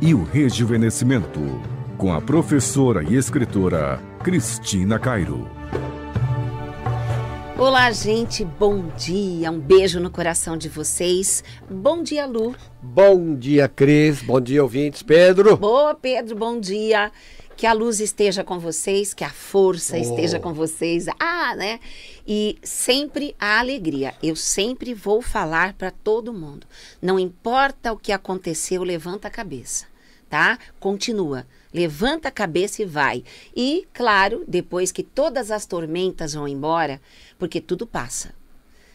e o rejuvenescimento, com a professora e escritora Cristina Cairo. Olá, gente, bom dia, um beijo no coração de vocês. Bom dia, Lu. Bom dia, Cris, bom dia, ouvintes. Pedro. Boa, Pedro, bom dia. Que a luz esteja com vocês, que a força oh. esteja com vocês. Ah, né? E sempre a alegria. Eu sempre vou falar para todo mundo. Não importa o que aconteceu, levanta a cabeça, tá? Continua. Levanta a cabeça e vai. E, claro, depois que todas as tormentas vão embora, porque tudo passa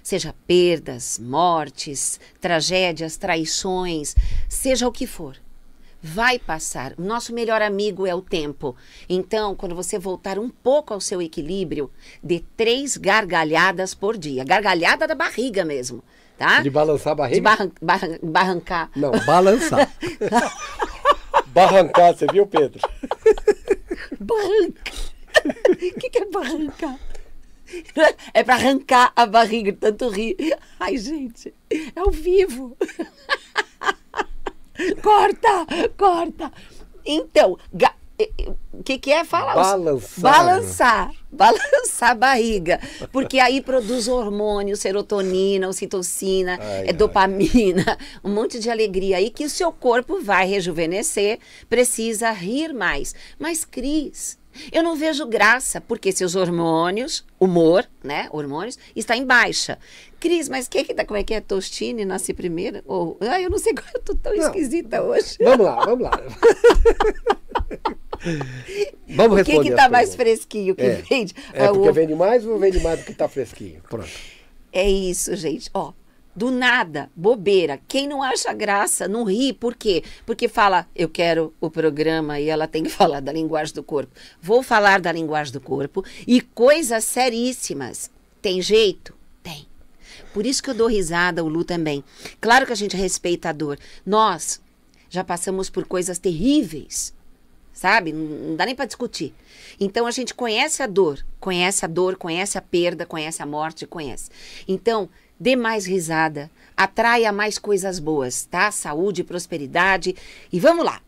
seja perdas, mortes, tragédias, traições, seja o que for vai passar. Nosso melhor amigo é o tempo. Então, quando você voltar um pouco ao seu equilíbrio, dê três gargalhadas por dia. Gargalhada da barriga mesmo, tá? De balançar a barriga? De barran barran barrancar. Não, balançar. barrancar, você viu, Pedro? Barranca. O que, que é barrancar? É para arrancar a barriga, tanto rir. Ai, gente, é ao vivo. corta, corta. Então, o que, que é? Fala. Balançar. Balançar. Balançar a barriga. Porque aí produz hormônio, serotonina, ocitocina, ai, é dopamina, ai. um monte de alegria aí que o seu corpo vai rejuvenescer, precisa rir mais. Mas, Cris, eu não vejo graça, porque seus hormônios, humor, né? Hormônios, está em baixa. Cris, mas que que tá, como é que é? Tostine nasce primeiro? Ou, ah, eu não sei como eu tô tão não. esquisita hoje. Vamos lá, vamos lá. vamos responder. O que que tá mais fresquinho que é. vende? É, ah, porque o... vende mais ou vende mais do que tá fresquinho? Pronto. É isso, gente. Ó, do nada, bobeira. Quem não acha graça, não ri. Por quê? Porque fala, eu quero o programa e ela tem que falar da linguagem do corpo. Vou falar da linguagem do corpo e coisas seríssimas. Tem jeito? Tem. Por isso que eu dou risada, o Lu também. Claro que a gente respeita a dor. Nós já passamos por coisas terríveis sabe? Não dá nem para discutir. Então a gente conhece a dor, conhece a dor, conhece a perda, conhece a morte, conhece. Então, Dê mais risada, atraia mais coisas boas, tá? Saúde, prosperidade. E vamos lá.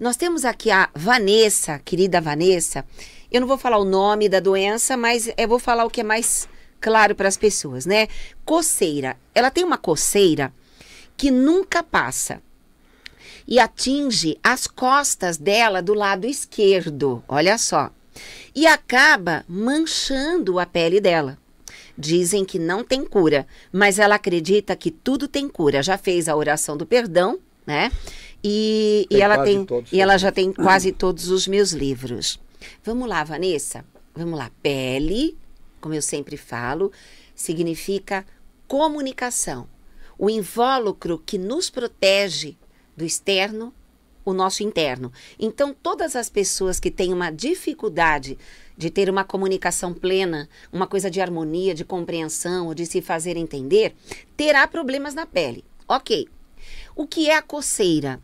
Nós temos aqui a Vanessa, querida Vanessa. Eu não vou falar o nome da doença, mas eu vou falar o que é mais claro para as pessoas, né? Coceira. Ela tem uma coceira que nunca passa e atinge as costas dela do lado esquerdo. Olha só. E acaba manchando a pele dela. Dizem que não tem cura, mas ela acredita que tudo tem cura. Já fez a oração do perdão, né? E, e ela tem e ela já tem quase todos os meus livros. Vamos lá, Vanessa. Vamos lá. Pele, como eu sempre falo, significa comunicação, o invólucro que nos protege do externo o nosso interno. Então, todas as pessoas que têm uma dificuldade de ter uma comunicação plena, uma coisa de harmonia, de compreensão, ou de se fazer entender, terá problemas na pele. Ok. O que é a coceira?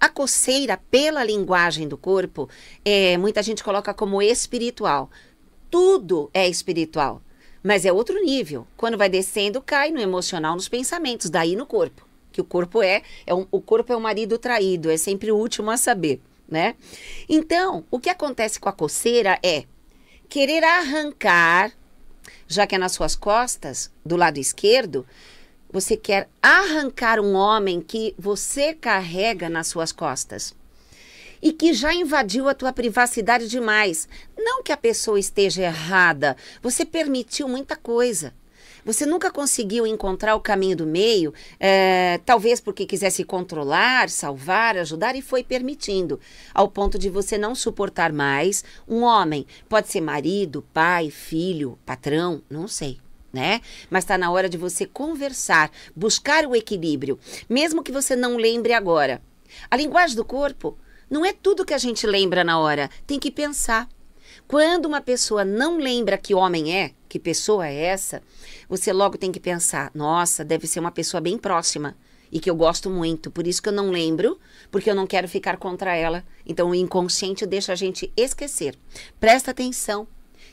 A coceira, pela linguagem do corpo, é, muita gente coloca como espiritual. Tudo é espiritual, mas é outro nível. Quando vai descendo, cai no emocional, nos pensamentos, daí no corpo que o corpo é, é um, o corpo é o marido traído, é sempre o último a saber, né? Então, o que acontece com a coceira é querer arrancar, já que é nas suas costas, do lado esquerdo, você quer arrancar um homem que você carrega nas suas costas e que já invadiu a tua privacidade demais. Não que a pessoa esteja errada, você permitiu muita coisa. Você nunca conseguiu encontrar o caminho do meio, é, talvez porque quisesse controlar, salvar, ajudar e foi permitindo, ao ponto de você não suportar mais um homem. Pode ser marido, pai, filho, patrão, não sei. Né? Mas está na hora de você conversar, buscar o equilíbrio, mesmo que você não lembre agora. A linguagem do corpo não é tudo que a gente lembra na hora, tem que pensar. Quando uma pessoa não lembra que homem é, que pessoa é essa, você logo tem que pensar: nossa, deve ser uma pessoa bem próxima e que eu gosto muito. Por isso que eu não lembro, porque eu não quero ficar contra ela. Então o inconsciente deixa a gente esquecer. Presta atenção.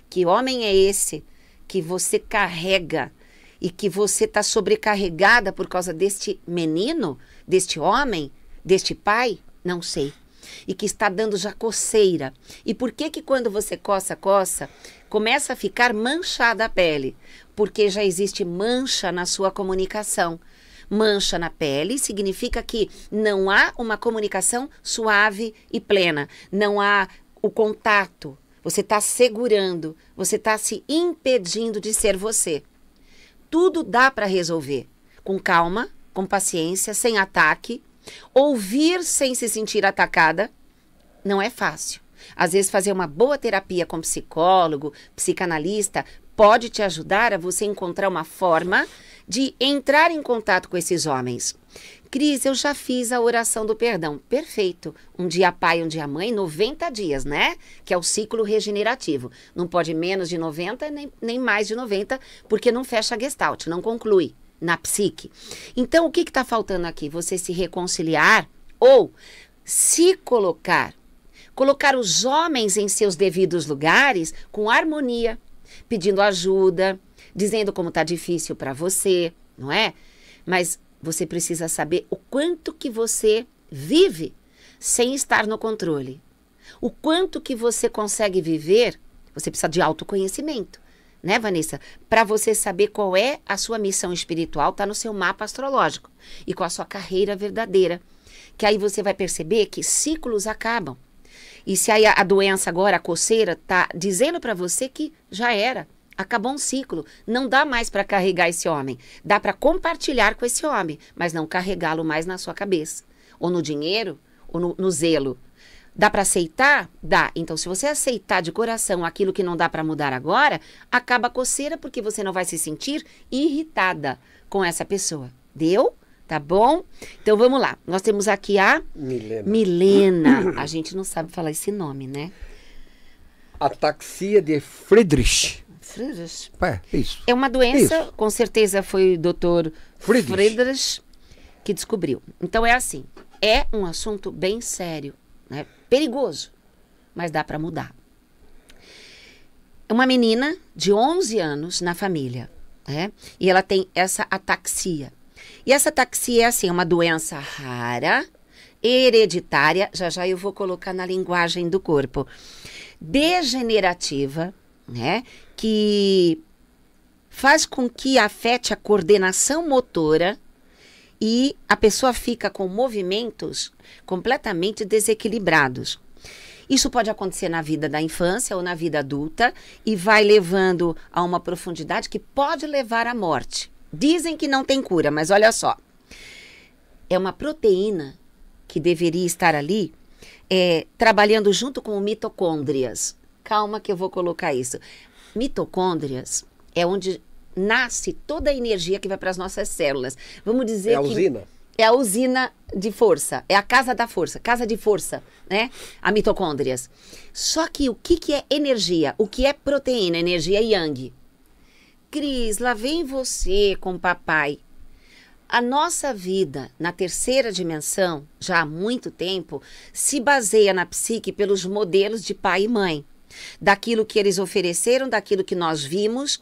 Que homem é esse que você carrega e que você está sobrecarregada por causa deste menino, deste homem, deste pai? Não sei e que está dando já coceira. E por que que quando você coça, coça, começa a ficar manchada a pele? Porque já existe mancha na sua comunicação. Mancha na pele significa que não há uma comunicação suave e plena, não há o contato. Você está segurando, você está se impedindo de ser você. Tudo dá para resolver. Com calma, com paciência, sem ataque, Ouvir sem se sentir atacada não é fácil. Às vezes, fazer uma boa terapia com psicólogo, psicanalista, pode te ajudar a você encontrar uma forma de entrar em contato com esses homens. Cris, eu já fiz a oração do perdão. Perfeito. Um dia pai, um dia mãe, 90 dias, né? Que é o ciclo regenerativo. Não pode menos de 90, nem, nem mais de 90, porque não fecha a gestalt, não conclui na psique. Então, o que está faltando aqui? Você se reconciliar ou se colocar. Colocar os homens em seus devidos lugares com harmonia, pedindo ajuda, dizendo como está difícil para você, não é? Mas você precisa saber o quanto que você vive sem estar no controle. O quanto que você consegue viver, você precisa de autoconhecimento né, Vanessa? Para você saber qual é a sua missão espiritual, tá no seu mapa astrológico e com a sua carreira verdadeira. Que aí você vai perceber que ciclos acabam. E se aí a, doença agora, a coceira, tá dizendo para você que já era, acabou um ciclo, não dá mais para carregar esse homem. Dá para compartilhar com esse homem, mas não carregá-lo mais na sua cabeça, ou no dinheiro, ou no, no zelo, Dá para aceitar? Dá. Então, se você aceitar de coração aquilo que não dá para mudar agora, acaba a coceira porque você não vai se sentir irritada com essa pessoa. Deu? Tá bom? Então vamos lá. Nós temos aqui a Milena. Milena. A gente não sabe falar esse nome, né? Ataxia de Friedrich. Friedrich. É, isso. É uma doença, isso. com certeza foi o doutor Friedrich. Friedrich que descobriu. Então é assim, é um assunto bem sério. Né? Perigoso, mas dá para mudar. É Uma menina de 11 anos na família, né? E ela tem essa ataxia. E essa ataxia é assim, uma doença rara, hereditária, já já eu vou colocar na linguagem do corpo, degenerativa, né? Que faz com que afete a coordenação motora e a pessoa fica com movimentos completamente desequilibrados. Isso pode acontecer na vida da infância ou na vida adulta e vai levando a uma profundidade que pode levar à morte. Dizem que não tem cura, mas olha só. É uma proteína que deveria estar ali é, trabalhando junto com mitocôndrias. Calma que eu vou colocar isso. Mitocôndrias é onde nasce toda a energia que vai para as nossas células. Vamos dizer é a que usina. é a usina de força, é a casa da força, casa de força, né? A mitocôndrias. Só que o que, que é energia? O que é proteína? Energia yang. Cris, lá vem você com papai. A nossa vida na terceira dimensão, já há muito tempo, se baseia na psique pelos modelos de pai e mãe, daquilo que eles ofereceram, daquilo que nós vimos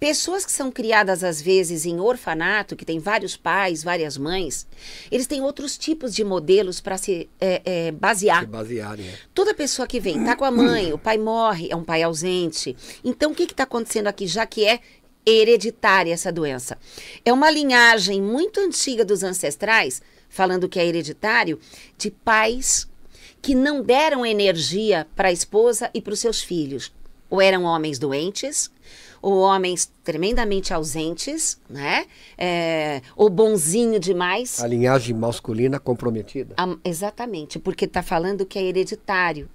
Pessoas que são criadas às vezes em orfanato, que tem vários pais, várias mães, eles têm outros tipos de modelos para se é, é, basear. Se basear, né? Toda pessoa que vem, tá com a mãe, o pai morre, é um pai ausente. Então o que está acontecendo aqui, já que é hereditária essa doença? É uma linhagem muito antiga dos ancestrais, falando que é hereditário, de pais que não deram energia para a esposa e para os seus filhos. Ou eram homens doentes, ou homens tremendamente ausentes, né? É, ou bonzinho demais. A linhagem masculina comprometida. A, exatamente, porque está falando que é hereditário.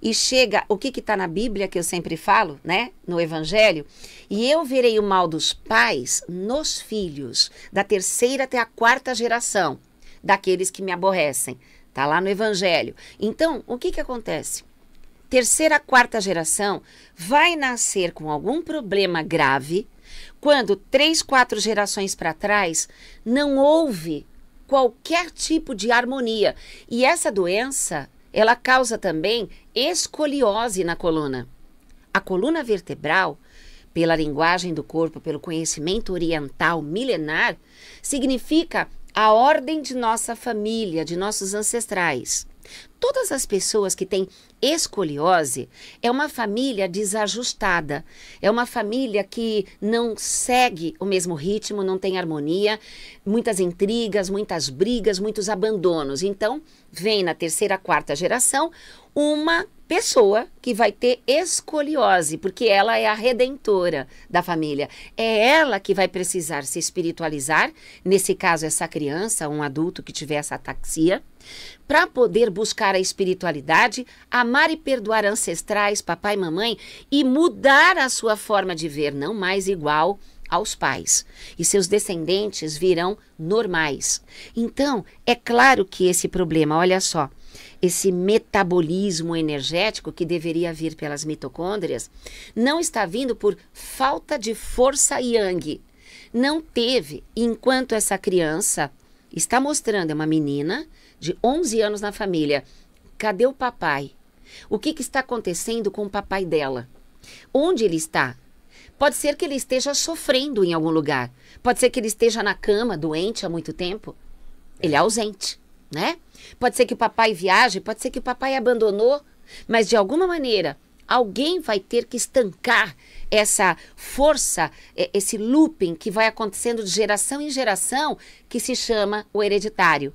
E chega, o que está na Bíblia, que eu sempre falo, né? No Evangelho. E eu verei o mal dos pais nos filhos, da terceira até a quarta geração, daqueles que me aborrecem. Está lá no Evangelho. Então, o que, que acontece? terceira, quarta geração vai nascer com algum problema grave quando três, quatro gerações para trás não houve qualquer tipo de harmonia. E essa doença, ela causa também escoliose na coluna. A coluna vertebral, pela linguagem do corpo, pelo conhecimento oriental milenar, significa a ordem de nossa família, de nossos ancestrais. Todas as pessoas que têm escoliose é uma família desajustada, é uma família que não segue o mesmo ritmo, não tem harmonia, muitas intrigas, muitas brigas, muitos abandonos. Então, vem na terceira, quarta geração uma pessoa que vai ter escoliose, porque ela é a redentora da família. É ela que vai precisar se espiritualizar, nesse caso, essa criança, um adulto que tiver essa ataxia, para poder buscar a espiritualidade, amar e perdoar ancestrais, papai e mamãe e mudar a sua forma de ver, não mais igual aos pais, e seus descendentes virão normais. Então, é claro que esse problema, olha só, esse metabolismo energético que deveria vir pelas mitocôndrias, não está vindo por falta de força yang. Não teve, enquanto essa criança está mostrando, é uma menina de 11 anos na família, cadê o papai? O que, que está acontecendo com o papai dela? Onde ele está? Pode ser que ele esteja sofrendo em algum lugar. Pode ser que ele esteja na cama, doente há muito tempo. Ele é ausente né? Pode ser que o papai viaje, pode ser que o papai abandonou, mas de alguma maneira alguém vai ter que estancar essa força, é, esse looping que vai acontecendo de geração em geração, que se chama o hereditário,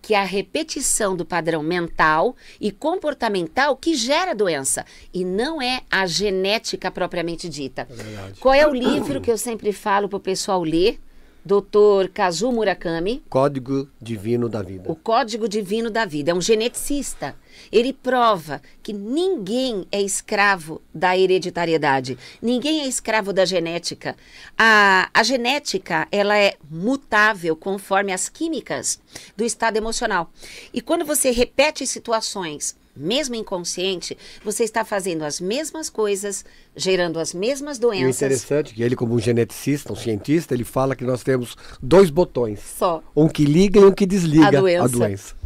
que é a repetição do padrão mental e comportamental que gera doença e não é a genética propriamente dita. É Qual é o livro que eu sempre falo para o pessoal ler? Dr. Kazu Murakami. Código Divino da Vida. O Código Divino da Vida. É um geneticista. Ele prova que ninguém é escravo da hereditariedade. Ninguém é escravo da genética. A, a genética, ela é mutável conforme as químicas do estado emocional. E quando você repete situações mesmo inconsciente, você está fazendo as mesmas coisas, gerando as mesmas doenças. E interessante é que ele, como um geneticista, um cientista, ele fala que nós temos dois botões. Só. Um que liga e um que desliga a doença. A doença.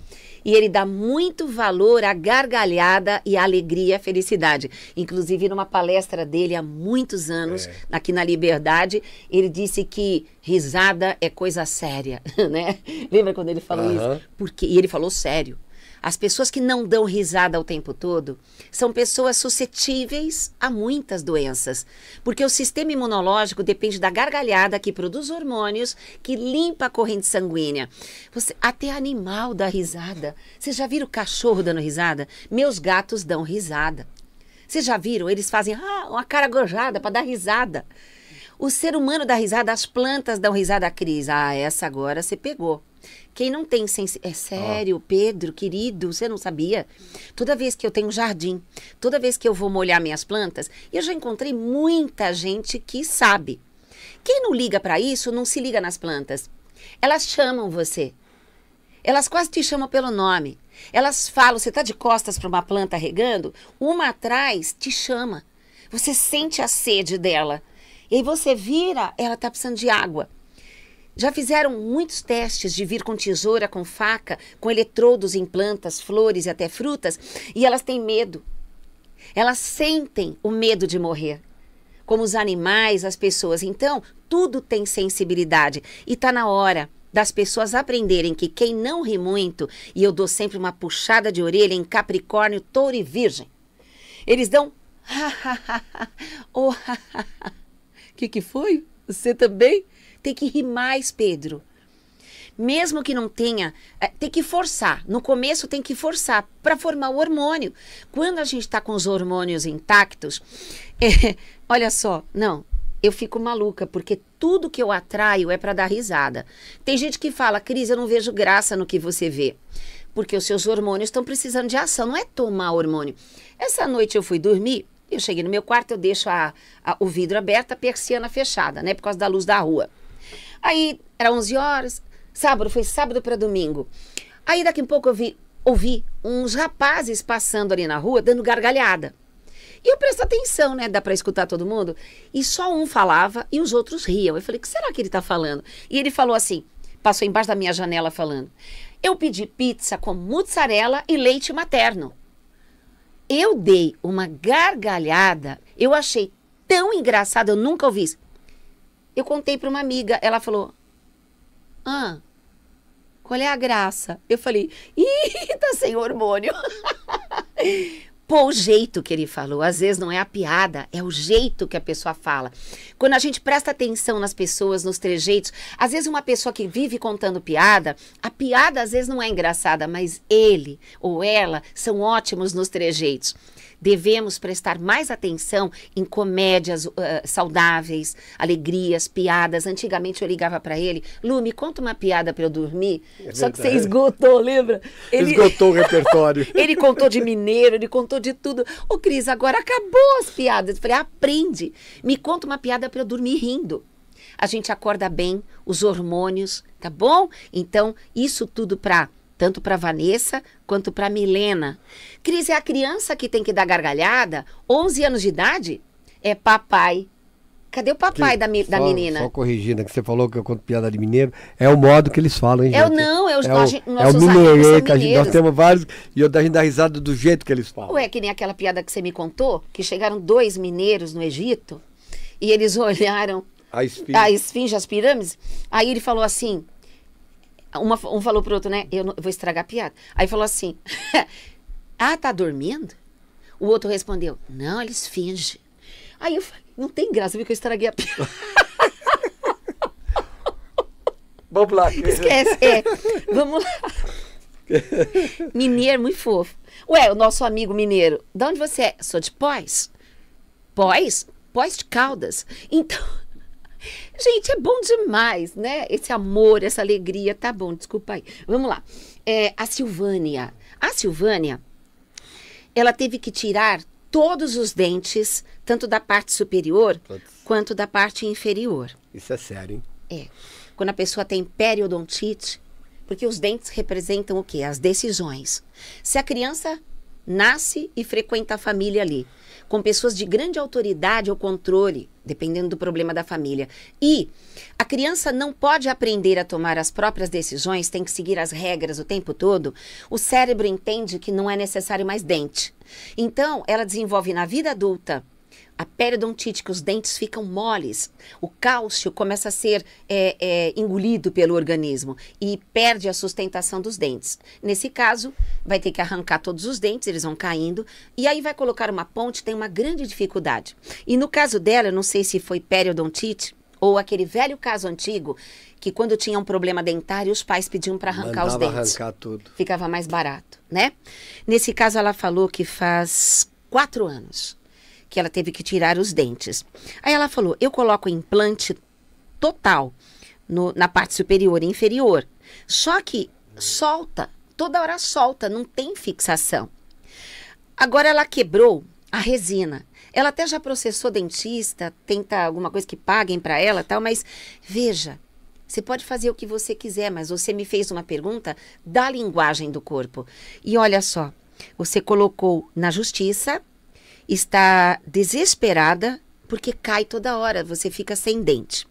E ele dá muito valor à gargalhada e à alegria, à felicidade. Inclusive, numa palestra dele há muitos anos, é. aqui na Liberdade, ele disse que risada é coisa séria, né? Lembra quando ele falou uh -huh. isso? Porque, e ele falou sério. As pessoas que não dão risada o tempo todo são pessoas suscetíveis a muitas doenças, porque o sistema imunológico depende da gargalhada que produz hormônios que limpa a corrente sanguínea. Você, até animal dá risada. Vocês já viram cachorro dando risada? Meus gatos dão risada. Vocês já viram? Eles fazem ah, uma cara gorjada para dar risada. O ser humano dá risada, as plantas dão risada à cris. Ah, essa agora você pegou. Quem não tem É sério, oh. Pedro, querido, você não sabia? Toda vez que eu tenho jardim, toda vez que eu vou molhar minhas plantas, eu já encontrei muita gente que sabe. Quem não liga para isso, não se liga nas plantas. Elas chamam você. Elas quase te chamam pelo nome. Elas falam, você está de costas para uma planta regando, uma atrás te chama. Você sente a sede dela. E aí você vira, ela tá precisando de água. Já fizeram muitos testes de vir com tesoura, com faca, com eletrodos em plantas, flores e até frutas, e elas têm medo. Elas sentem o medo de morrer. Como os animais, as pessoas. Então, tudo tem sensibilidade. E está na hora das pessoas aprenderem que quem não ri muito, e eu dou sempre uma puxada de orelha em Capricórnio, Touro e Virgem, eles dão. oh, que, que foi? Você também? Tem que rir mais, Pedro. Mesmo que não tenha, é, tem que forçar. No começo tem que forçar para formar o hormônio. Quando a gente está com os hormônios intactos, é, olha só, não, eu fico maluca, porque tudo que eu atraio é para dar risada. Tem gente que fala, Cris, eu não vejo graça no que você vê, porque os seus hormônios estão precisando de ação, não é tomar hormônio. Essa noite eu fui dormir, eu cheguei no meu quarto, eu deixo a, a, o vidro aberto, a persiana fechada, né? Por causa da luz da rua. Aí era 11 horas, sábado, foi sábado para domingo. Aí daqui a pouco eu vi, ouvi uns rapazes passando ali na rua, dando gargalhada. E eu presto atenção, né? Dá para escutar todo mundo. E só um falava e os outros riam. Eu falei, o que será que ele tá falando? E ele falou assim, passou embaixo da minha janela falando. Eu pedi pizza com mussarela e leite materno. Eu dei uma gargalhada, eu achei tão engraçado, eu nunca ouvi isso. Eu contei para uma amiga, ela falou: Ah, qual é a graça? Eu falei: Ih, tá sem hormônio. Pô, o jeito que ele falou, às vezes não é a piada, é o jeito que a pessoa fala. Quando a gente presta atenção nas pessoas, nos trejeitos, às vezes uma pessoa que vive contando piada, a piada às vezes não é engraçada, mas ele ou ela são ótimos nos trejeitos. Devemos prestar mais atenção em comédias uh, saudáveis, alegrias, piadas. Antigamente eu ligava para ele, Lu, me conta uma piada para eu dormir. É Só que você esgotou, lembra? Ele... Esgotou o repertório. ele contou de mineiro, ele contou de tudo. O Cris, agora acabou as piadas. Eu falei, aprende. Me conta uma piada para eu dormir rindo a gente acorda bem, os hormônios, tá bom? Então, isso tudo para tanto para Vanessa quanto para Milena. Cris é a criança que tem que dar gargalhada, 11 anos de idade, é papai. Cadê o papai que, da, mi, só, da menina? Só corrigindo, é que você falou que eu conto piada de mineiro. É o modo que eles falam, hein, gente? Eu não, os é nós, o, nós, é o é é mineirê, que a gente, nós temos vários, e eu da gente dá risada do jeito que eles falam. Ué, que nem aquela piada que você me contou, que chegaram dois mineiros no Egito, e eles olharam a esfinge, a esfinge as pirâmides. Aí ele falou assim, uma, um falou pro outro, né? Eu, não, eu vou estragar a piada. Aí falou assim: Ah, tá dormindo? O outro respondeu: Não, eles fingem. Aí eu falei: Não tem graça, que eu estraguei a piada. Vamos lá. Esquece, é. Vamos lá. Mineiro, é muito fofo. Ué, o nosso amigo mineiro, de onde você é? Sou de Pós. Pós? Pós de Caldas. Então, Gente, é bom demais, né? Esse amor, essa alegria, tá bom, desculpa aí. Vamos lá. É, a Silvânia. A Silvânia, ela teve que tirar todos os dentes, tanto da parte superior Todos. quanto da parte inferior. Isso é sério, hein? É. Quando a pessoa tem periodontite, porque os dentes representam o quê? As decisões. Se a criança nasce e frequenta a família ali, com pessoas de grande autoridade ou controle, dependendo do problema da família. E a criança não pode aprender a tomar as próprias decisões, tem que seguir as regras o tempo todo. O cérebro entende que não é necessário mais dente. Então, ela desenvolve na vida adulta a que os dentes ficam moles, o cálcio começa a ser é, é, engolido pelo organismo e perde a sustentação dos dentes. Nesse caso, vai ter que arrancar todos os dentes, eles vão caindo, e aí vai colocar uma ponte, tem uma grande dificuldade. E no caso dela, eu não sei se foi periodontite ou aquele velho caso antigo que quando tinha um problema dentário, os pais pediam para arrancar Mandava os dentes. arrancar tudo. Ficava mais barato, né? Nesse caso, ela falou que faz quatro anos que ela teve que tirar os dentes. Aí ela falou: eu coloco implante total no, na parte superior e inferior. Só que solta, toda hora solta, não tem fixação. Agora ela quebrou a resina. Ela até já processou dentista, tenta alguma coisa que paguem para ela, tal, mas veja, você pode fazer o que você quiser, mas você me fez uma pergunta da linguagem do corpo. E olha só, você colocou na justiça está desesperada porque cai toda hora, você fica sem dente.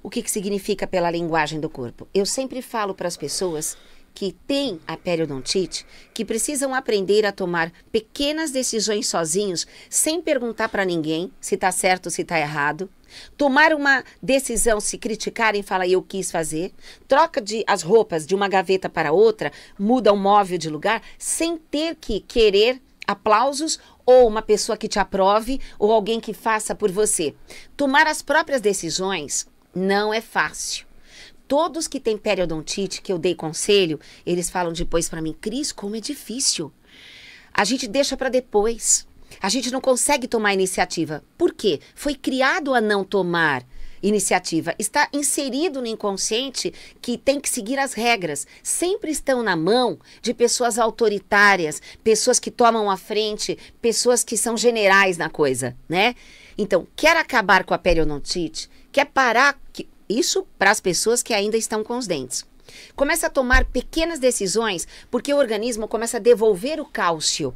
O que, que significa pela linguagem do corpo? Eu sempre falo para as pessoas que têm a periodontite que precisam aprender a tomar pequenas decisões sozinhos, sem perguntar para ninguém se está certo ou se está errado. Tomar uma decisão, se criticarem, fala eu quis fazer. Troca de as roupas de uma gaveta para outra, muda o um móvel de lugar, sem ter que querer aplausos ou uma pessoa que te aprove, ou alguém que faça por você. Tomar as próprias decisões não é fácil. Todos que têm periodontite, que eu dei conselho, eles falam depois para mim, Cris, como é difícil. A gente deixa para depois. A gente não consegue tomar iniciativa. Por quê? Foi criado a não tomar iniciativa, está inserido no inconsciente que tem que seguir as regras. Sempre estão na mão de pessoas autoritárias, pessoas que tomam a frente, pessoas que são generais na coisa, né? Então, quer acabar com a periodontite? Quer parar que... isso para as pessoas que ainda estão com os dentes? Começa a tomar pequenas decisões porque o organismo começa a devolver o cálcio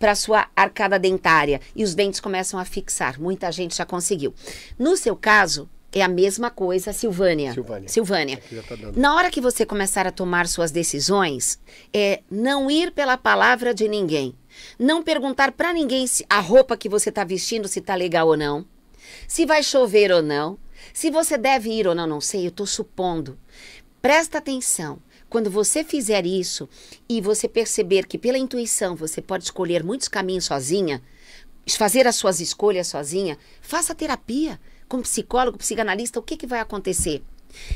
para sua arcada dentária e os dentes começam a fixar. Muita gente já conseguiu. No seu caso, é a mesma coisa, Silvânia. Silvânia. Silvânia. Tá Na hora que você começar a tomar suas decisões, é não ir pela palavra de ninguém. Não perguntar para ninguém se a roupa que você está vestindo se tá legal ou não. Se vai chover ou não. Se você deve ir ou não, não sei, eu estou supondo. Presta atenção. Quando você fizer isso e você perceber que pela intuição você pode escolher muitos caminhos sozinha, fazer as suas escolhas sozinha, faça terapia com psicólogo, psicanalista, o que, que vai acontecer?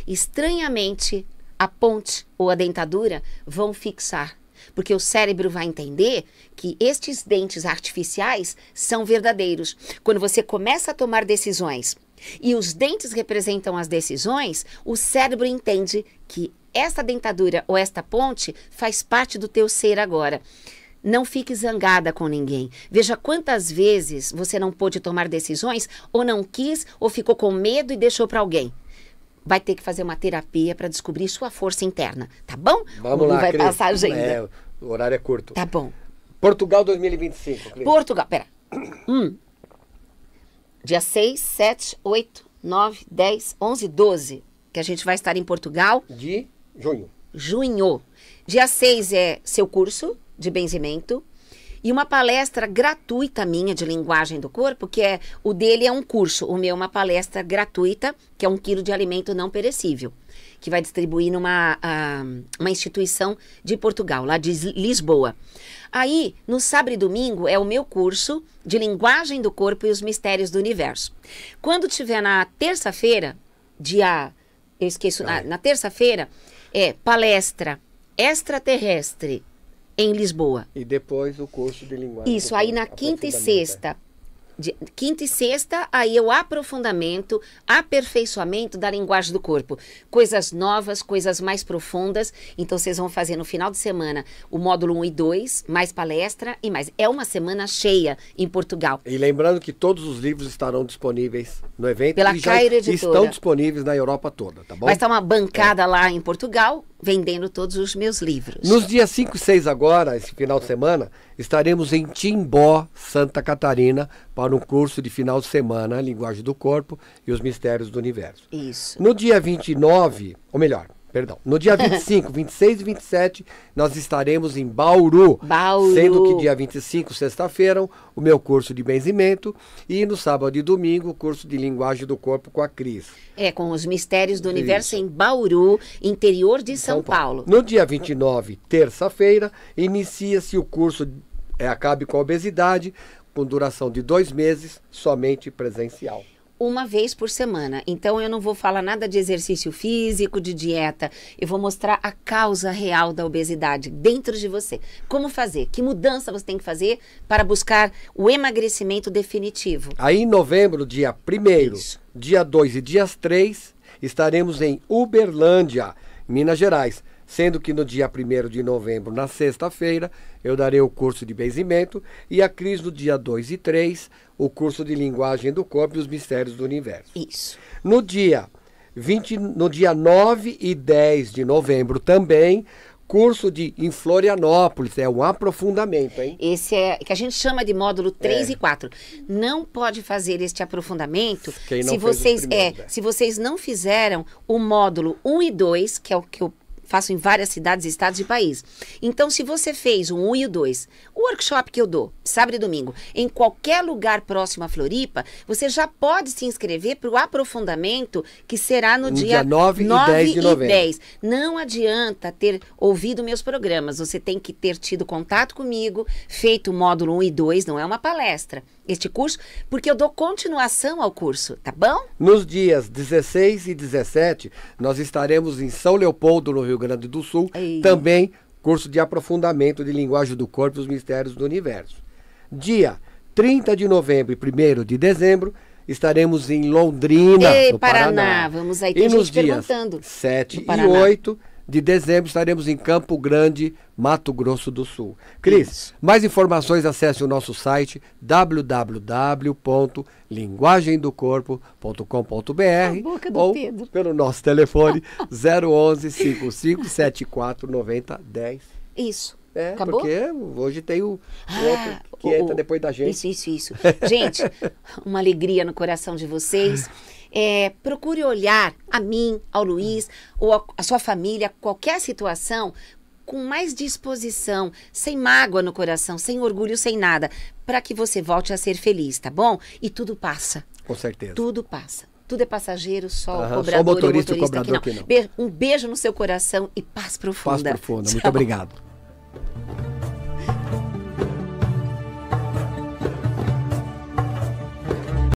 Estranhamente, a ponte ou a dentadura vão fixar, porque o cérebro vai entender que estes dentes artificiais são verdadeiros. Quando você começa a tomar decisões e os dentes representam as decisões, o cérebro entende que esta dentadura ou esta ponte faz parte do teu ser agora. Não fique zangada com ninguém. Veja quantas vezes você não pôde tomar decisões ou não quis ou ficou com medo e deixou para alguém. Vai ter que fazer uma terapia para descobrir sua força interna, tá bom? Vamos lá, vai Cris. passar a agenda. É, o horário é curto. Tá bom. Portugal 2025. Cris. Portugal, pera. Hum. Dia 6, 7, 8, 9, 10, 11, 12, que a gente vai estar em Portugal. De junho. Junho. Dia 6 é seu curso de benzimento e uma palestra gratuita minha de linguagem do corpo, que é o dele é um curso, o meu é uma palestra gratuita, que é um quilo de alimento não perecível, que vai distribuir numa uh, uma instituição de Portugal, lá de Lisboa. Aí, no sábado e domingo, é o meu curso de linguagem do corpo e os mistérios do universo. Quando tiver na terça-feira, dia. Eu esqueço, na, na terça-feira, é palestra extraterrestre em Lisboa. E depois o curso de linguagem. Isso, aí na quinta e sexta de quinta e sexta, aí é o aprofundamento, aperfeiçoamento da linguagem do corpo. Coisas novas, coisas mais profundas. Então, vocês vão fazer no final de semana o módulo 1 e 2, mais palestra e mais. É uma semana cheia em Portugal. E lembrando que todos os livros estarão disponíveis no evento. Pela e Editora. Estão disponíveis na Europa toda, tá bom? Vai estar uma bancada é. lá em Portugal, vendendo todos os meus livros. Nos dias 5 e 6 agora, esse final de semana, estaremos em Timbó, Santa Catarina, para para um curso de final de semana, Linguagem do Corpo e os Mistérios do Universo. Isso. No dia 29, ou melhor, perdão, no dia 25, 26 e 27, nós estaremos em Bauru. Bauru. Sendo que dia 25, sexta-feira, o meu curso de benzimento e no sábado e domingo, o curso de linguagem do corpo com a Cris. É, com os mistérios do Isso. universo em Bauru, interior de São, São Paulo. Paulo. No dia 29, terça-feira, inicia-se o curso é, acabe com a obesidade, com duração de dois meses, somente presencial uma vez por semana. Então eu não vou falar nada de exercício físico, de dieta. Eu vou mostrar a causa real da obesidade dentro de você. Como fazer? Que mudança você tem que fazer para buscar o emagrecimento definitivo? Aí em novembro, dia 1, dia 2 e dias 3, estaremos em Uberlândia, Minas Gerais sendo que no dia 1 de novembro, na sexta-feira, eu darei o curso de benzimento e a Cris no dia 2 e 3, o curso de linguagem do corpo e os mistérios do universo. Isso. No dia 20, no dia 9 e 10 de novembro também, curso de em Florianópolis, é um aprofundamento, hein? Esse é que a gente chama de módulo 3 é. e 4. Não pode fazer este aprofundamento se vocês é, né? se vocês não fizeram o módulo 1 e 2, que é o que eu faço em várias cidades, estados e país. Então, se você fez o 1 e o 2, o workshop que eu dou, sábado e domingo, em qualquer lugar próximo à Floripa, você já pode se inscrever para o aprofundamento que será no, no dia, dia 9, 9 e 10 de novembro. 10. Não adianta ter ouvido meus programas, você tem que ter tido contato comigo, feito o módulo 1 e 2, não é uma palestra este curso, porque eu dou continuação ao curso, tá bom? Nos dias 16 e 17, nós estaremos em São Leopoldo, no Rio Grande do Sul, Ei. também curso de aprofundamento de linguagem do corpo e os mistérios do universo. Dia 30 de novembro e 1 de dezembro, estaremos em Londrina, Ei, no Paraná. Paraná. Vamos aí, tem e nos dias perguntando. 7 e 8, de dezembro estaremos em Campo Grande, Mato Grosso do Sul. Cris, Isso. mais informações acesse o nosso site www.linguagemdocorpo.com.br ou Pedro. pelo nosso telefone 011 5574 9010. Isso. É, Acabou? porque hoje tem o, ah, outro que o, entra depois da gente. Isso, isso, isso. gente, uma alegria no coração de vocês é, procure olhar a mim, ao Luiz, ou a, a sua família, qualquer situação, com mais disposição, sem mágoa no coração, sem orgulho, sem nada, para que você volte a ser feliz, tá bom? E tudo passa. Com certeza. Tudo passa. Tudo é passageiro, só Aham, o cobrador só motorista, e o motorista o cobrador que não. Que não. Um beijo no seu coração e paz profunda. Paz profunda. Muito Tchau. obrigado.